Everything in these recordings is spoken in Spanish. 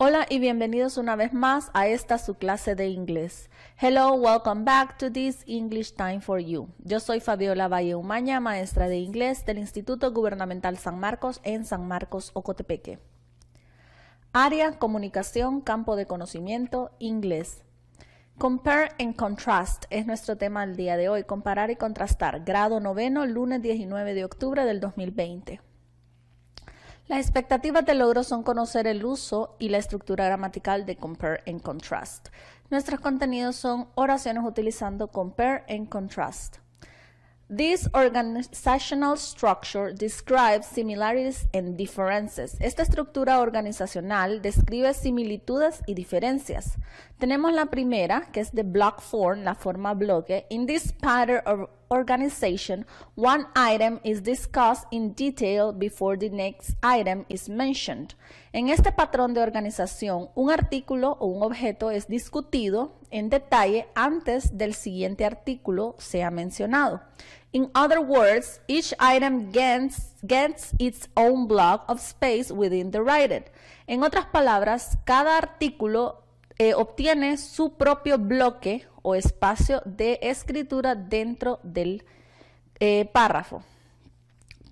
Hola y bienvenidos una vez más a esta su clase de inglés. Hello, welcome back to this English Time for You. Yo soy Fabiola Valle Umaña, maestra de inglés del Instituto Gubernamental San Marcos en San Marcos, Ocotepeque. Área, comunicación, campo de conocimiento, inglés. Compare and contrast es nuestro tema del día de hoy. Comparar y contrastar. Grado noveno, lunes 19 de octubre del 2020. Las expectativas de logro son conocer el uso y la estructura gramatical de compare and contrast. Nuestros contenidos son oraciones utilizando compare and contrast. This organizational structure describes similarities and differences. Esta estructura organizacional describe similitudes y diferencias. Tenemos la primera, que es the block form, la forma bloque. In this pattern of organization, one item is discussed in detail before the next item is mentioned. En este patrón de organización, un artículo o un objeto es discutido en detalle antes del siguiente artículo sea mencionado. In other words, each item gets, its own block of space within the writer. En otras palabras, cada artículo eh, obtiene su propio bloque o espacio de escritura dentro del eh, párrafo.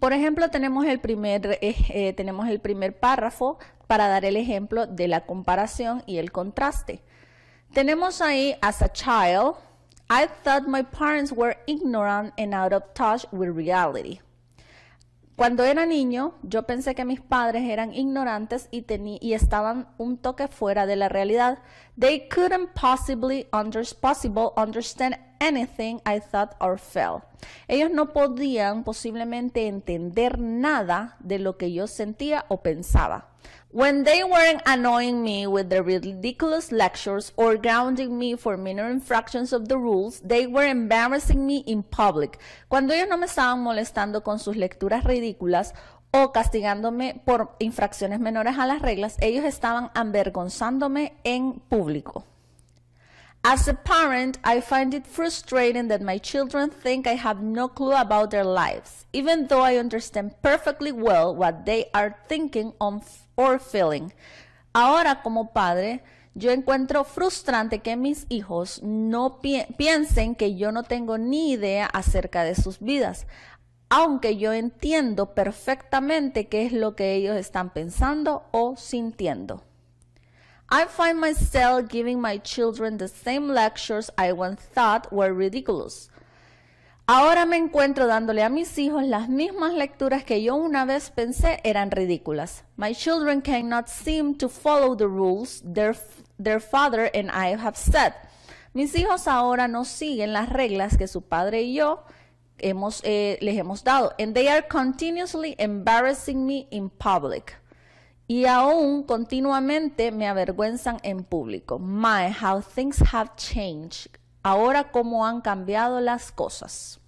Por ejemplo, tenemos eh, tenemos el primer párrafo para dar el ejemplo de la comparación y el contraste. Tenemos ahí as a child, I thought my parents were ignorant and out of touch with reality. Cuando era niño, yo pensé que mis padres eran ignorantes y, y estaban un toque fuera de la realidad. They couldn't possibly possible understand anything I thought or felt. Ellos no podían posiblemente entender nada de lo que yo sentía o pensaba. When they weren't annoying me with their ridiculous lectures or grounding me for minor infractions of the rules, they were embarrassing me in public. Cuando ellos no me estaban molestando con sus lecturas ridículas o castigándome por infracciones menores a las reglas, ellos estaban avergonzándome en público. As a parent, I find it frustrating that my children think I have no clue about their lives, even though I understand perfectly well what they are thinking on or feeling. Ahora como padre, yo encuentro frustrante que mis hijos no piensen que yo no tengo ni idea acerca de sus vidas, aunque yo entiendo perfectamente qué es lo que ellos están pensando o sintiendo. I find myself giving my children the same lectures I once thought were ridiculous. Ahora me encuentro dándole a mis hijos las mismas lecturas que yo una vez pensé eran ridículas. My children cannot seem to follow the rules their, their father and I have set. Mis hijos ahora no siguen las reglas que su padre y yo hemos, eh, les hemos dado. And they are continuously embarrassing me in public. Y aún continuamente me avergüenzan en público. My, how things have changed ahora cómo han cambiado las cosas.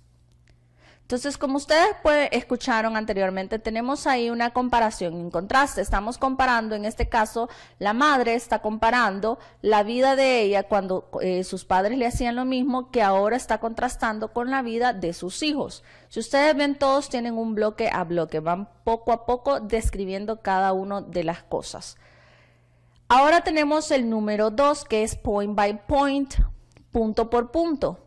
Entonces, como ustedes escucharon anteriormente, tenemos ahí una comparación en contraste. Estamos comparando, en este caso, la madre está comparando la vida de ella cuando eh, sus padres le hacían lo mismo que ahora está contrastando con la vida de sus hijos. Si ustedes ven, todos tienen un bloque a bloque, van poco a poco describiendo cada una de las cosas. Ahora tenemos el número 2 que es point by point, punto por punto.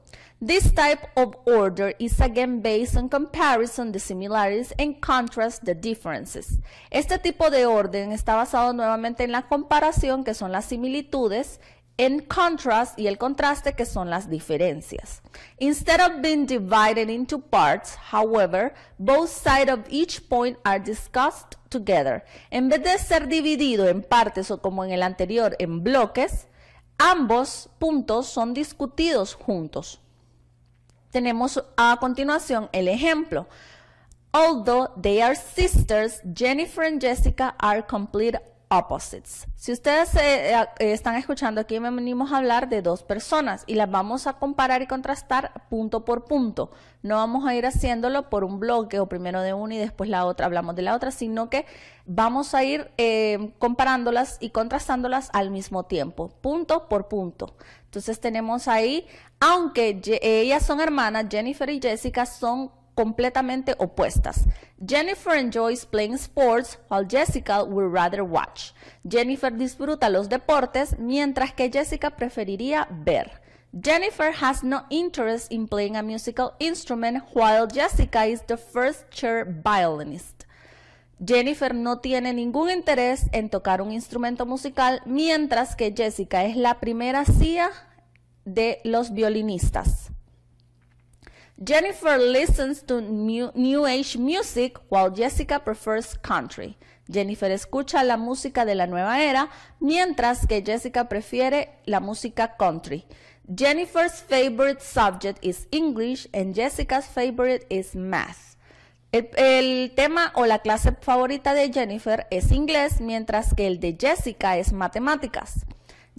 This type of order is again based on comparison the similarities and contrast the differences. Este tipo de orden está basado nuevamente en la comparación, que son las similitudes, en contrast y el contraste, que son las diferencias. Instead of being divided into parts, however, both sides of each point are discussed together. En vez de ser dividido en partes o como en el anterior, en bloques, Ambos puntos son discutidos juntos. Tenemos a continuación el ejemplo. Although they are sisters, Jennifer and Jessica are complete si ustedes eh, eh, eh, están escuchando aquí, venimos a hablar de dos personas y las vamos a comparar y contrastar punto por punto. No vamos a ir haciéndolo por un bloque o primero de una y después la otra, hablamos de la otra, sino que vamos a ir comparándolas y contrastándolas al mismo tiempo, punto por punto. Entonces tenemos ahí, aunque ellas son hermanas, Jennifer y Jessica son completamente opuestas. Jennifer enjoys playing sports while Jessica would rather watch. Jennifer disfruta los deportes mientras que Jessica preferiría ver. Jennifer has no interest in playing a musical instrument while Jessica is the first chair violinist. Jennifer no tiene ningún interés en tocar un instrumento musical mientras que Jessica es la primera silla de los violinistas. Jennifer listens to new, Age music while Jessica prefers country. Jennifer escucha la música de la nueva era mientras que Jessica prefiere la música country. Jennifer's favorite subject is English and Jessica's favorite is math. el tema o la clase favorita de Jennifer es inglés mientras que el de Jessica es matemáticas.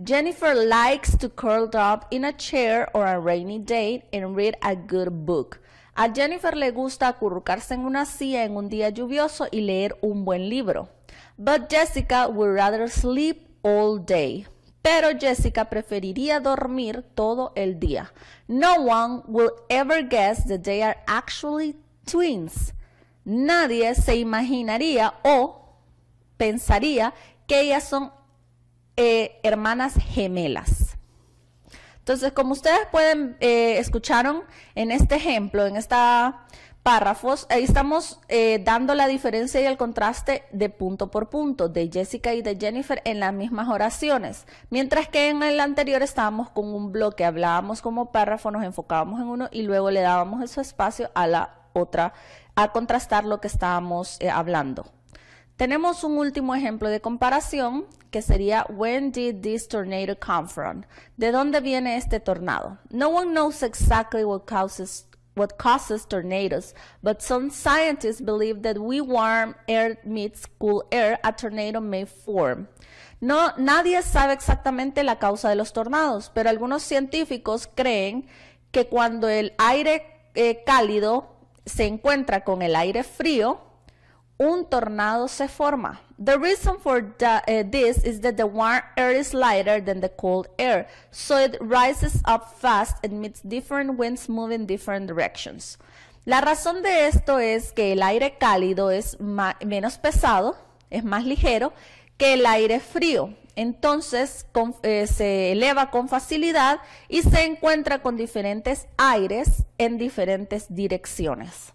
Jennifer likes to curl up in a chair or a rainy day and read a good book. A Jennifer le gusta acurrucarse en una silla en un día lluvioso y leer un buen libro. But Jessica would rather sleep all day. Pero Jessica preferiría dormir todo el día. No one will ever guess that they are actually twins. Nadie se imaginaría o pensaría que ellas son eh, hermanas gemelas. Entonces, como ustedes pueden, eh, escucharon en este ejemplo, en esta párrafos, ahí estamos eh, dando la diferencia y el contraste de punto por punto, de Jessica y de Jennifer en las mismas oraciones. Mientras que en el anterior estábamos con un bloque, hablábamos como párrafo, nos enfocábamos en uno y luego le dábamos ese espacio a la otra, a contrastar lo que estábamos hablando. Tenemos un último ejemplo de comparación que sería When did this tornado come from? ¿De dónde viene este tornado? No one knows exactly what causes what causes tornadoes, but some scientists believe that when warm air meets cool air, a tornado may form. No, nadie sabe exactamente la causa de los tornados, pero algunos científicos creen que cuando el aire eh, cálido se encuentra con el aire frío, un tornado se forma. The reason for eh, this is that the warm air is lighter than the cold air, so it rises up fast meets different winds moving different directions. La razón de esto es que el aire cálido es menos pesado, es más ligero que el aire frío. Entonces eh, se eleva con facilidad y se encuentra con diferentes aires en diferentes direcciones.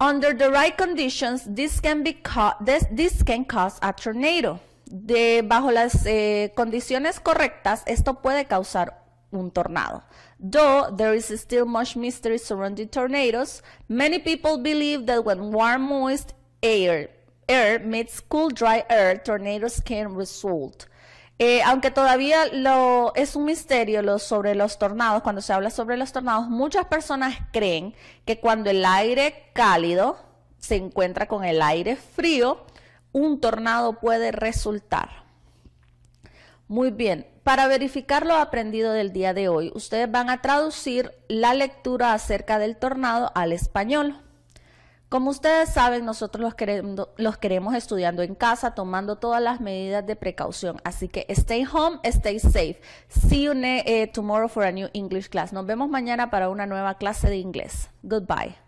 Under the right conditions, this can, be this, this can cause a tornado. De, bajo las eh, condiciones correctas, esto puede causar un tornado. Though there is still much mystery surrounding tornadoes, many people believe that when warm, moist air, air meets cool, dry air, tornadoes can result. Eh, aunque todavía lo, es un misterio lo, sobre los tornados, cuando se habla sobre los tornados, muchas personas creen que cuando el aire cálido se encuentra con el aire frío, un tornado puede resultar. Muy bien, para verificar lo aprendido del día de hoy, ustedes van a traducir la lectura acerca del tornado al español. Como ustedes saben, nosotros los, queremos, los queremos estudiando en casa, tomando todas las medidas de precaución. Así que stay home, stay safe. See you eh, tomorrow for a new English class. Nos vemos mañana para una nueva clase de inglés. Goodbye.